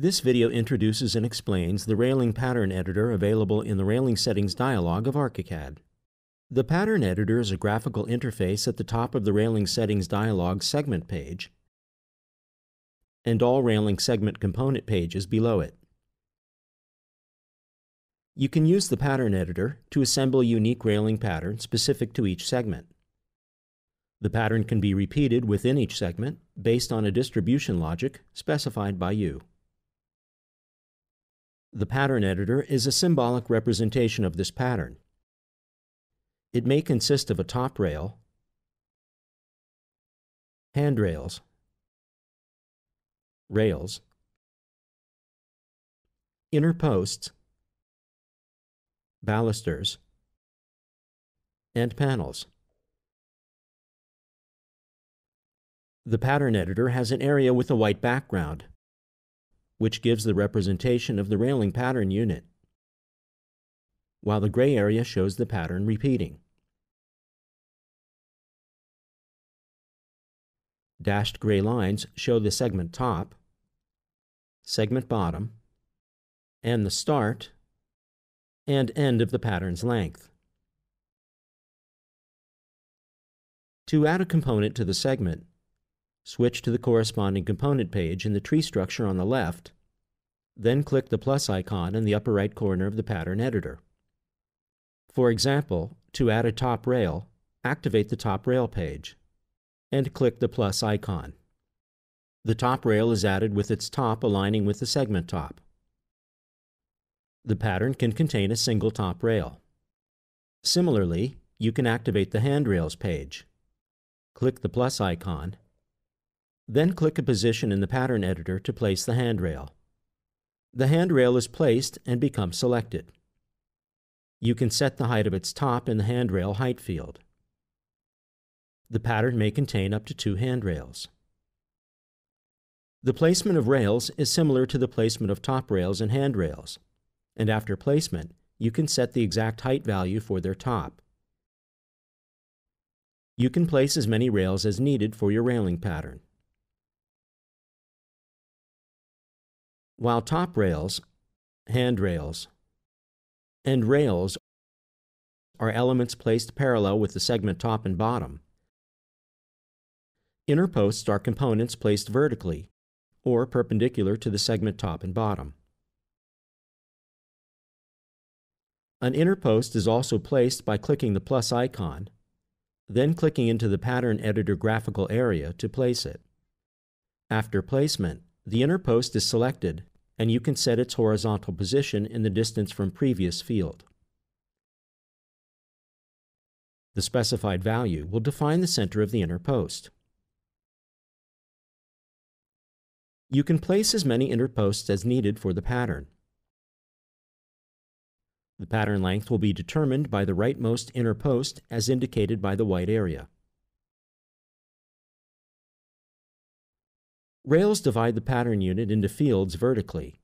This video introduces and explains the Railing Pattern Editor available in the Railing Settings dialog of ArchiCAD. The Pattern Editor is a graphical interface at the top of the Railing Settings dialog segment page and all Railing segment component pages below it. You can use the Pattern Editor to assemble a unique railing pattern specific to each segment. The pattern can be repeated within each segment based on a distribution logic specified by you. The pattern editor is a symbolic representation of this pattern. It may consist of a top rail, handrails, rails, inner posts, balusters, and panels. The pattern editor has an area with a white background which gives the representation of the railing pattern unit, while the gray area shows the pattern repeating. Dashed gray lines show the segment top, segment bottom, and the start and end of the pattern's length. To add a component to the segment, switch to the corresponding component page in the tree structure on the left, then click the plus icon in the upper right corner of the pattern editor. For example, to add a top rail, activate the top rail page, and click the plus icon. The top rail is added with its top aligning with the segment top. The pattern can contain a single top rail. Similarly, you can activate the handrails page. Click the plus icon then click a position in the pattern editor to place the handrail. The handrail is placed and becomes selected. You can set the height of its top in the handrail height field. The pattern may contain up to two handrails. The placement of rails is similar to the placement of top rails and handrails, and after placement, you can set the exact height value for their top. You can place as many rails as needed for your railing pattern. while top rails, handrails, and rails are elements placed parallel with the segment top and bottom. Inner posts are components placed vertically or perpendicular to the segment top and bottom. An inner post is also placed by clicking the plus icon, then clicking into the Pattern Editor graphical area to place it. After placement, the inner post is selected, and you can set its horizontal position in the distance from previous field. The specified value will define the center of the inner post. You can place as many inner posts as needed for the pattern. The pattern length will be determined by the rightmost inner post as indicated by the white area. Rails divide the pattern unit into fields vertically,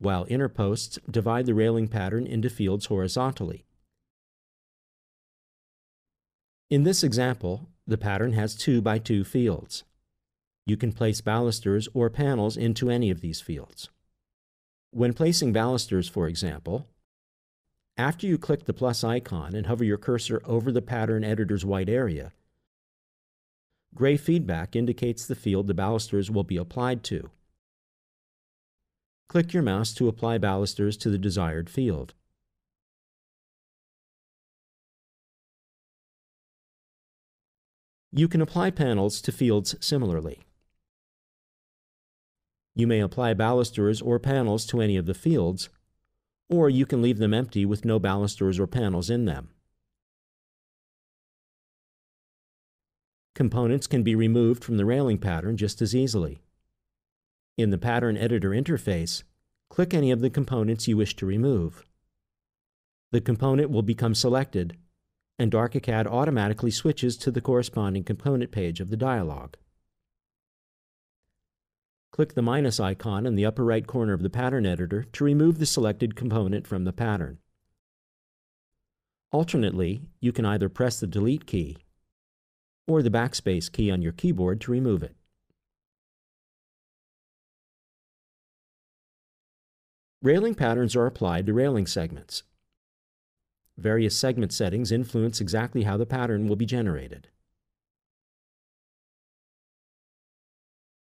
while inner posts divide the railing pattern into fields horizontally. In this example, the pattern has 2 by 2 fields. You can place balusters or panels into any of these fields. When placing balusters, for example, after you click the plus icon and hover your cursor over the pattern editor's white area, Gray feedback indicates the field the balusters will be applied to. Click your mouse to apply balusters to the desired field. You can apply panels to fields similarly. You may apply balusters or panels to any of the fields, or you can leave them empty with no balusters or panels in them. components can be removed from the railing pattern just as easily. In the Pattern Editor interface, click any of the components you wish to remove. The component will become selected, and ArchiCAD automatically switches to the corresponding component page of the dialog. Click the minus icon in the upper right corner of the Pattern Editor to remove the selected component from the pattern. Alternately, you can either press the Delete key or the backspace key on your keyboard to remove it. Railing patterns are applied to railing segments. Various segment settings influence exactly how the pattern will be generated.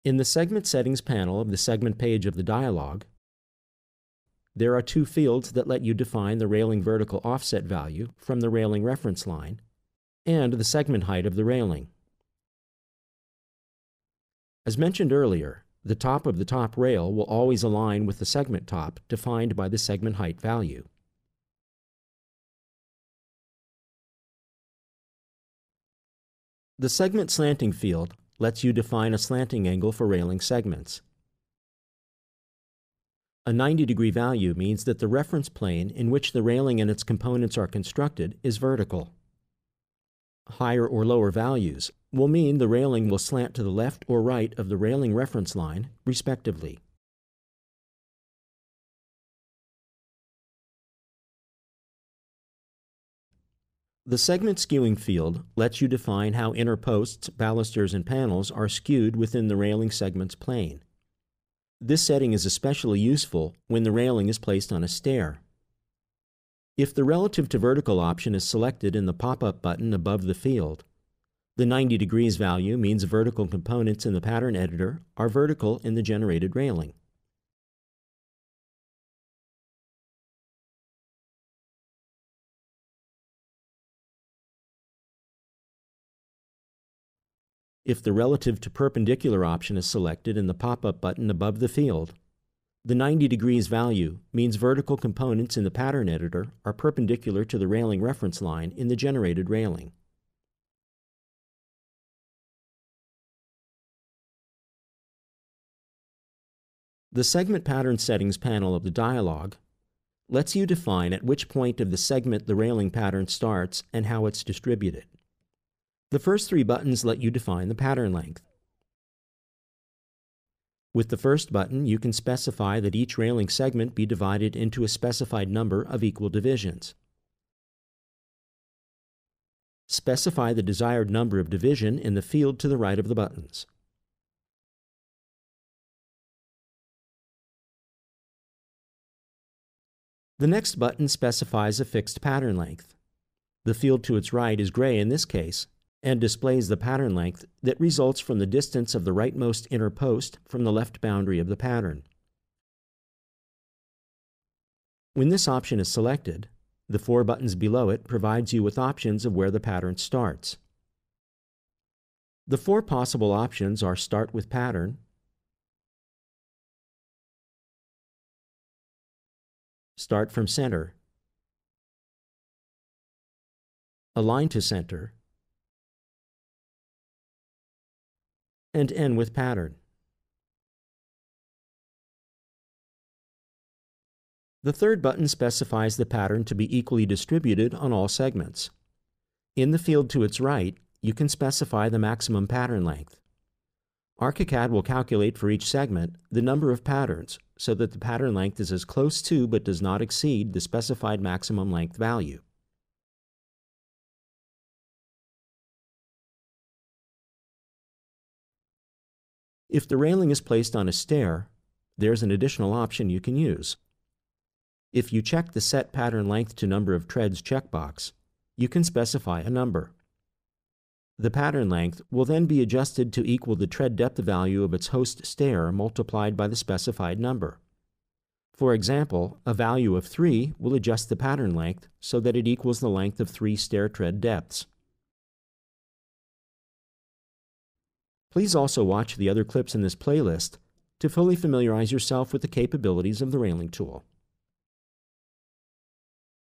In the Segment Settings panel of the segment page of the dialog, there are two fields that let you define the railing vertical offset value from the railing reference line and the segment height of the railing. As mentioned earlier, the top of the top rail will always align with the segment top defined by the segment height value. The segment slanting field lets you define a slanting angle for railing segments. A 90 degree value means that the reference plane in which the railing and its components are constructed is vertical higher or lower values will mean the railing will slant to the left or right of the railing reference line, respectively. The segment skewing field lets you define how inner posts, balusters, and panels are skewed within the railing segment's plane. This setting is especially useful when the railing is placed on a stair. If the relative to vertical option is selected in the pop-up button above the field, the 90 degrees value means vertical components in the pattern editor are vertical in the generated railing. If the relative to perpendicular option is selected in the pop-up button above the field, the 90 degrees value means vertical components in the pattern editor are perpendicular to the railing reference line in the generated railing. The Segment Pattern Settings panel of the dialog lets you define at which point of the segment the railing pattern starts and how it's distributed. The first three buttons let you define the pattern length. With the first button, you can specify that each railing segment be divided into a specified number of equal divisions. Specify the desired number of division in the field to the right of the buttons. The next button specifies a fixed pattern length. The field to its right is gray in this case, and displays the pattern length that results from the distance of the rightmost inner post from the left boundary of the pattern. When this option is selected, the four buttons below it provides you with options of where the pattern starts. The four possible options are Start with Pattern, Start from Center, Align to Center, and end with pattern. The third button specifies the pattern to be equally distributed on all segments. In the field to its right, you can specify the maximum pattern length. ArchiCAD will calculate for each segment the number of patterns so that the pattern length is as close to but does not exceed the specified maximum length value. If the railing is placed on a stair, there's an additional option you can use. If you check the Set Pattern Length to Number of Treads checkbox, you can specify a number. The pattern length will then be adjusted to equal the tread depth value of its host stair multiplied by the specified number. For example, a value of 3 will adjust the pattern length so that it equals the length of three stair tread depths. Please also watch the other clips in this playlist to fully familiarize yourself with the capabilities of the railing tool.